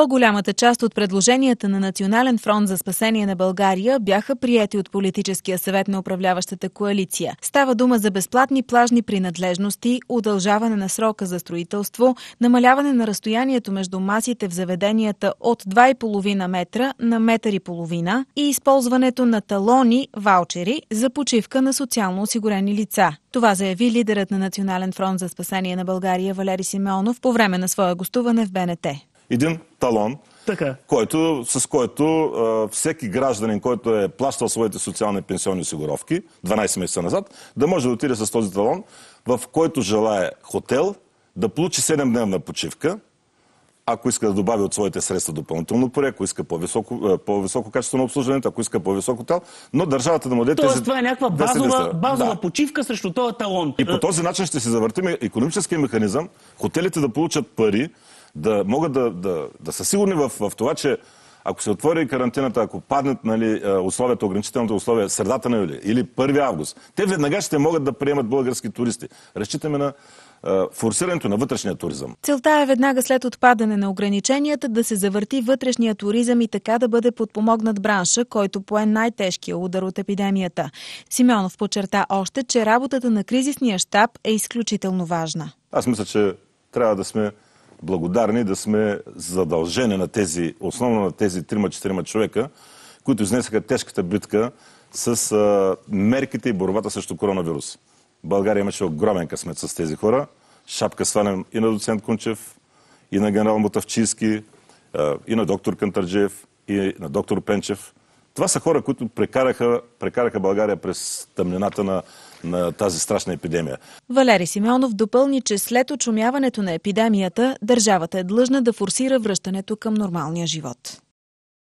По-голямата част от предложенията на Национален фронт за спасение на България бяха приети от политическия съвет на управляващата коалиция. Става дума за безплатни плажни принадлежности, удължаване на срока за строителство, намаляване на разстоянието между масите в заведенията от 2,5 метра на метър и половина и използването на талони, ваучери за почивка на социално осигурени лица. Това заяви лидерът на Национален фронт за спасение на България Валери Симеонов по време на своя гостуване в БНТ един талон, така. Който, с който а, всеки гражданин, който е плащал своите социални пенсионни осигуровки 12 месеца назад, да може да отиде с този талон, в който желая хотел, да получи 7-дневна почивка, ако иска да добави от своите средства допълнително пари, ако иска по-високо, по-високо качество на обслужването, ако иска по-високо хотел, но държавата да му даде Тоест, тези... това е някаква базова, базова да. почивка срещу този талон. И по този начин ще се завъртим економическия механизъм, хотелите да получат пари, да могат да, да, да са сигурни в, в това, че ако се отвори карантината, ако паднат нали, е, условията, ограничителните условия, средата на юли или 1 август, те веднага ще могат да приемат български туристи. Разчитаме на е, форсирането на вътрешния туризъм. Целта е веднага след отпадане на ограниченията да се завърти вътрешния туризъм и така да бъде подпомогнат бранша, който пое най-тежкия удар от епидемията. Симеонов подчерта още, че работата на кризисния щаб е изключително важна. Аз мисля, че трябва да сме благодарни да сме задължени на тези, основно на тези 3-4 човека, които изнесаха тежката битка с а, мерките и борбата срещу коронавирус. България имаше огромен късмет с тези хора. Шапка сванем и на доцент Кунчев, и на генерал Мотавчийски, и на доктор Кантарджиев, и на доктор Пенчев. Това са хора, които прекараха, прекараха България през тъмнината на, на тази страшна епидемия. Валери Симеонов допълни, че след очумяването на епидемията, държавата е длъжна да форсира връщането към нормалния живот.